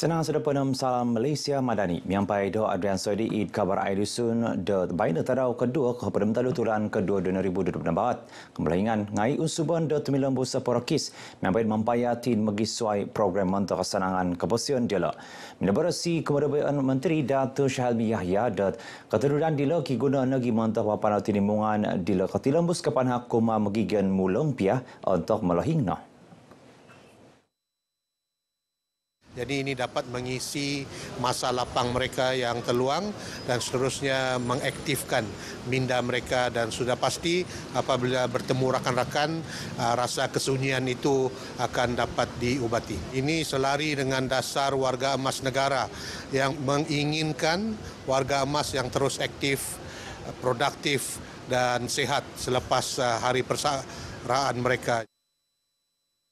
Senang sudah penem salam Malaysia Madani. Miampai do Adrian Sodi id kabar Airusun de Baina Tadau kedua ke Perdana Tadu Turan kedua 2024. Kembalingan ngai usuban de Tumilang Busa Porokis miampai mempaya tin megisuai program mantu kesenangan kebosian dia lah. Minabarasi kemudian Menteri Datu Syahalmi Yahya de keterudan dia lah kiguna negi mantu wapanau tinimungan dia lah ketilang bus kepanah kuma megigen mulung piah untuk melahing Jadi ini dapat mengisi masa lapang mereka yang terluang dan seterusnya mengaktifkan minda mereka dan sudah pasti apabila bertemu rakan-rakan uh, rasa kesunyian itu akan dapat diubati. Ini selari dengan dasar warga emas negara yang menginginkan warga emas yang terus aktif, uh, produktif dan sehat selepas uh, hari persaraan mereka.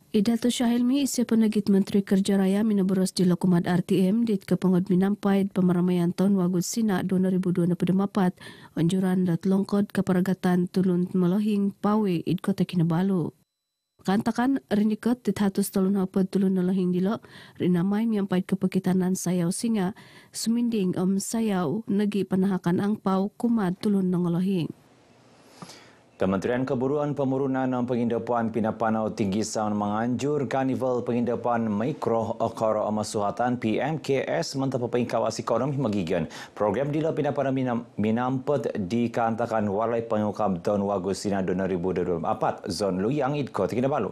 Idalto Shahelmi isya panagit Menteri Kerja Raya Minaburos di Lokumat RTM di Kepungod Minampai Pemeramaian Tahun Wagut Sina 2024 anjuran dat Longkod Keparagatan Tulun Melohing Pawe id Kota Kinabalu. Kantakan rinikot di hatus tulun hapa tulun Melohing dilo rinamai miampai kepekitanan Sayau Singa suminding om Sayau negi penahakan angpau kumat tulun Nongolohing. Kementerian Keburuan Pemurunan dan Pengindapan Pinapanau Tinggi Sound menganjur Karnival Pengindapan Mikro Okoro Amasuhatan PMKS mentepa pengkawas ekonomi magigian. Program di Pinapanau Minam, Minampet dikantakan walai pengukam tahun Wagu Sina 2024 Zon Luyang Idko Tinggi Balu.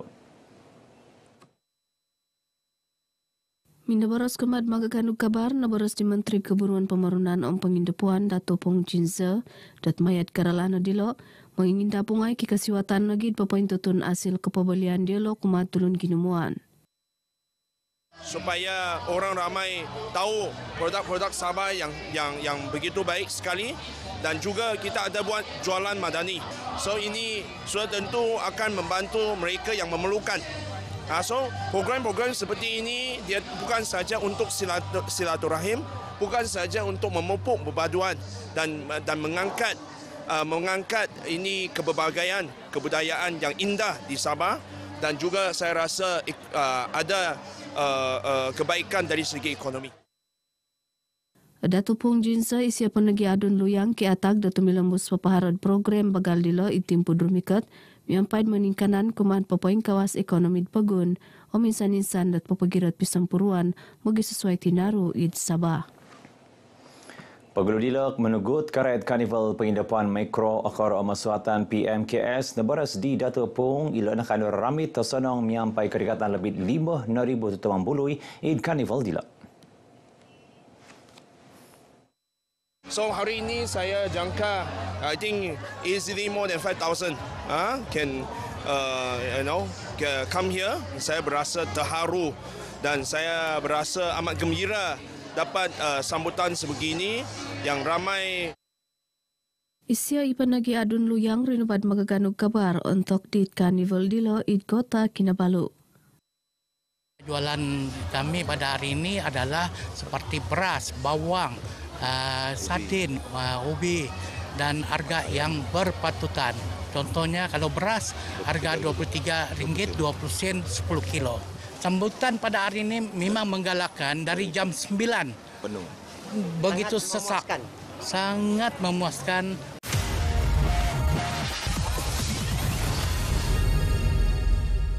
Minda baras kemat magakan kabar na baras di Menteri Keburuan Pemurunan Om Pengindepuan datu Pong Jinza datu mayat karalana dilok. Manginginda po nga'y kikasiwatan lagi papaintutun hasil kapabalian dia lo kumatulon ginumuan. Supaya orang ramai tahu produk-produk Sabah yang yang yang begitu baik sekali dan juga kita ada buat jualan madani. So ini sudah tentu akan membantu mereka yang memerlukan. Ha, so program-program seperti ini dia bukan saja untuk silaturahim, bukan saja untuk memupuk perpaduan dan dan mengangkat uh, mengangkat ini keberbagaian kebudayaan yang indah di Sabah dan juga saya rasa uh, ada uh, uh, kebaikan dari segi ekonomi. Datu Pung Junsa isia penegi adun luyang ke atak Datu Milambus Pepaharad Program Bagal Dila Itim Pudur Miket miampain meningkanan kuman pepoing kawas ekonomi pegun. Om insan-insan dat pepegirat pisang puruan bagi sesuai tinaru id Sabah. Pengelola Lok menegut karet karnival pengindapan mikro akar masuatan PMKS nebaras di Datu Pung ilo nak anu rami tersenong menyampai kerikatan lebih 5,000 tutupan bului id karnival di So hari ini saya jangka, I think easily more than 5,000 ah, uh, can you know come here. Saya berasa terharu dan saya berasa amat gembira dapat uh, sambutan sebegini yang ramai. Isya Ipanagi Adun Luyang rinubat magaganu kabar untuk dit karnival di lo id kota Kinabalu. Jualan kami pada hari ini adalah seperti beras, bawang, uh, satin, uh, ubi dan harga yang berpatutan. Contohnya kalau beras harga RM23.20 10 kilo sambutan pada hari ini memang menggalakkan dari jam 9 penuh begitu sesak sangat memuaskan